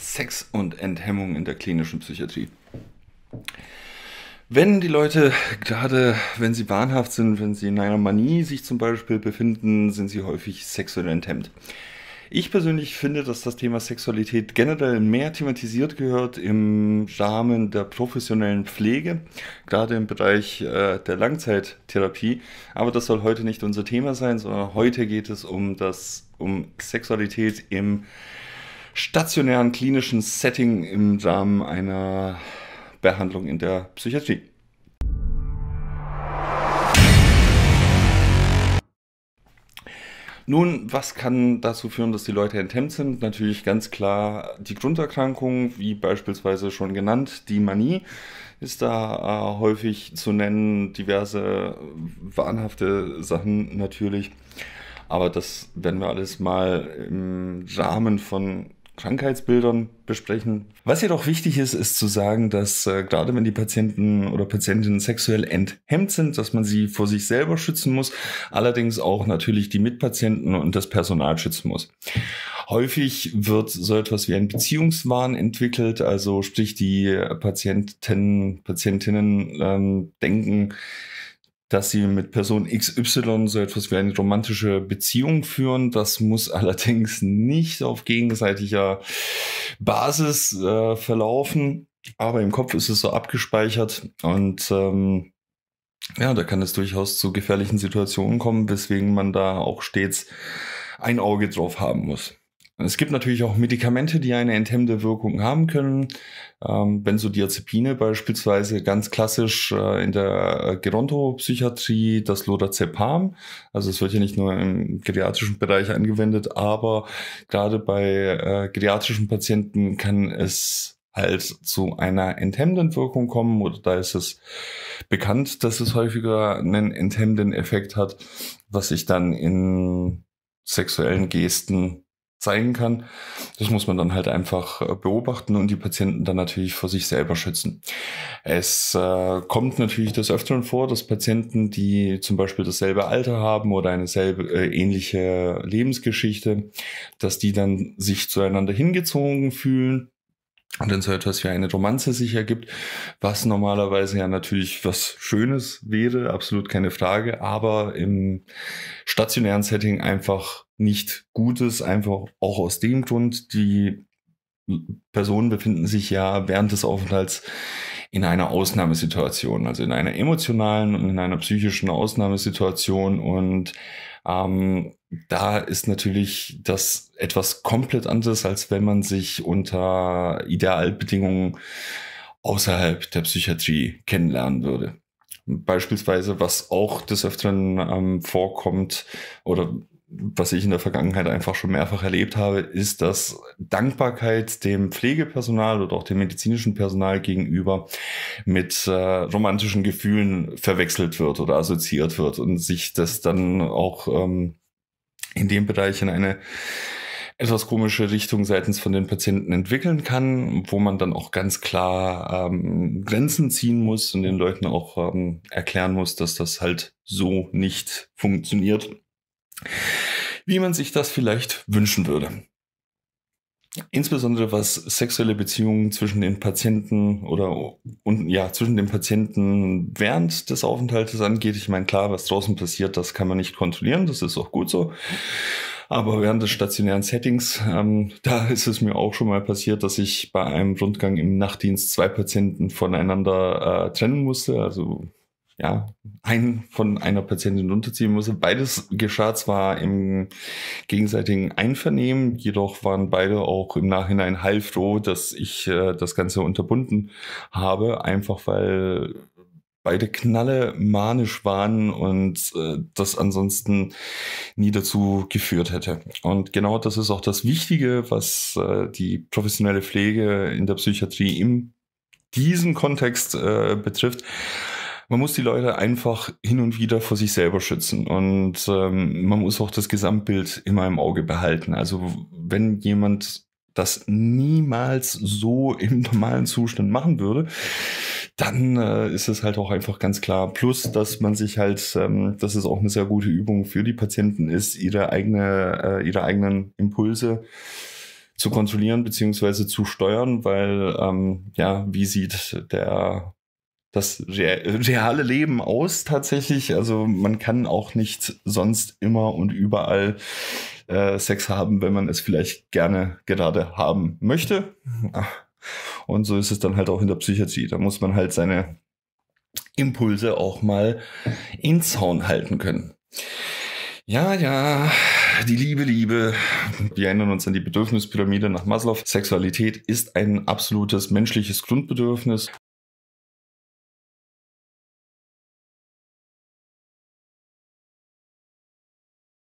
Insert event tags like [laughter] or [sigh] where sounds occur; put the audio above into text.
Sex und Enthemmung in der klinischen Psychiatrie. Wenn die Leute, gerade wenn sie wahnhaft sind, wenn sie in einer Manie sich zum Beispiel befinden, sind sie häufig sexuell enthemmt. Ich persönlich finde, dass das Thema Sexualität generell mehr thematisiert gehört im Rahmen der professionellen Pflege, gerade im Bereich äh, der Langzeittherapie. Aber das soll heute nicht unser Thema sein, sondern heute geht es um das, um Sexualität im stationären klinischen Setting im Rahmen einer Behandlung in der Psychiatrie. Nun, was kann dazu führen, dass die Leute enthemmt sind? Natürlich ganz klar die Grunderkrankung, wie beispielsweise schon genannt, die Manie ist da äh, häufig zu nennen, diverse wahnhafte Sachen natürlich. Aber das werden wir alles mal im Rahmen von Krankheitsbildern besprechen. Was jedoch wichtig ist, ist zu sagen, dass äh, gerade wenn die Patienten oder Patientinnen sexuell enthemmt sind, dass man sie vor sich selber schützen muss, allerdings auch natürlich die Mitpatienten und das Personal schützen muss. Häufig wird so etwas wie ein Beziehungswahn entwickelt, also sprich die Patienten, Patientinnen ähm, denken, dass sie mit Person XY so etwas wie eine romantische Beziehung führen. Das muss [laughs] allerdings nicht auf gegenseitiger Basis äh, verlaufen, aber im Kopf ist es so abgespeichert und ähm, ja, da kann es durchaus zu gefährlichen Situationen kommen, weswegen man da auch stets ein Auge drauf haben muss. Es gibt natürlich auch Medikamente, die eine enthemmende Wirkung haben können. Ähm, Benzodiazepine beispielsweise ganz klassisch äh, in der äh, Gerontopsychiatrie, das Lorazepam. Also es wird ja nicht nur im geriatrischen Bereich angewendet, aber gerade bei äh, geriatrischen Patienten kann es halt zu einer enthemmenden Wirkung kommen oder da ist es bekannt, dass es häufiger einen enthemmenden Effekt hat, was sich dann in sexuellen Gesten zeigen kann. Das muss man dann halt einfach äh, beobachten und die Patienten dann natürlich vor sich selber schützen. Es äh, kommt natürlich des Öfteren vor, dass Patienten, die zum Beispiel dasselbe Alter haben oder eine selbe, äh, ähnliche Lebensgeschichte, dass die dann sich zueinander hingezogen fühlen und dann so etwas wie eine Romanze sich ergibt, was normalerweise ja natürlich was Schönes wäre, absolut keine Frage, aber im stationären Setting einfach nicht Gutes, einfach auch aus dem Grund, die Personen befinden sich ja während des Aufenthalts in einer Ausnahmesituation, also in einer emotionalen und in einer psychischen Ausnahmesituation und ähm, da ist natürlich das etwas komplett anderes, als wenn man sich unter Idealbedingungen außerhalb der Psychiatrie kennenlernen würde. Beispielsweise, was auch des Öfteren ähm, vorkommt oder was ich in der Vergangenheit einfach schon mehrfach erlebt habe, ist, dass Dankbarkeit dem Pflegepersonal oder auch dem medizinischen Personal gegenüber mit äh, romantischen Gefühlen verwechselt wird oder assoziiert wird und sich das dann auch ähm, in dem Bereich in eine etwas komische Richtung seitens von den Patienten entwickeln kann, wo man dann auch ganz klar ähm, Grenzen ziehen muss und den Leuten auch ähm, erklären muss, dass das halt so nicht funktioniert wie man sich das vielleicht wünschen würde. Insbesondere was sexuelle Beziehungen zwischen den Patienten oder und ja, zwischen den Patienten während des Aufenthaltes angeht. Ich meine, klar, was draußen passiert, das kann man nicht kontrollieren, das ist auch gut so. Aber während des stationären Settings, ähm, da ist es mir auch schon mal passiert, dass ich bei einem Rundgang im Nachtdienst zwei Patienten voneinander äh, trennen musste. Also ja, einen von einer Patientin unterziehen musste. Beides geschah zwar im gegenseitigen Einvernehmen, jedoch waren beide auch im Nachhinein heilfroh, dass ich äh, das Ganze unterbunden habe, einfach weil beide Knalle manisch waren und äh, das ansonsten nie dazu geführt hätte. Und genau das ist auch das Wichtige, was äh, die professionelle Pflege in der Psychiatrie im diesen Kontext äh, betrifft, man muss die Leute einfach hin und wieder vor sich selber schützen und ähm, man muss auch das Gesamtbild immer im Auge behalten. Also wenn jemand das niemals so [laughs] im normalen Zustand machen würde, dann äh, ist es halt auch einfach ganz klar. Plus, dass man sich halt, ähm, dass es auch eine sehr gute Übung für die Patienten ist, ihre eigene, äh, ihre eigenen Impulse zu kontrollieren beziehungsweise zu steuern, weil ähm, ja, wie sieht der das reale Leben aus tatsächlich. Also man kann auch nicht sonst immer und überall äh, Sex haben, wenn man es vielleicht gerne gerade haben möchte. Und so ist es dann halt auch in der Psychiatrie. Da muss man halt seine Impulse auch mal in Zaun halten können. Ja, ja, die Liebe, Liebe. Wir erinnern uns an die Bedürfnispyramide nach Maslow. Sexualität ist ein absolutes menschliches Grundbedürfnis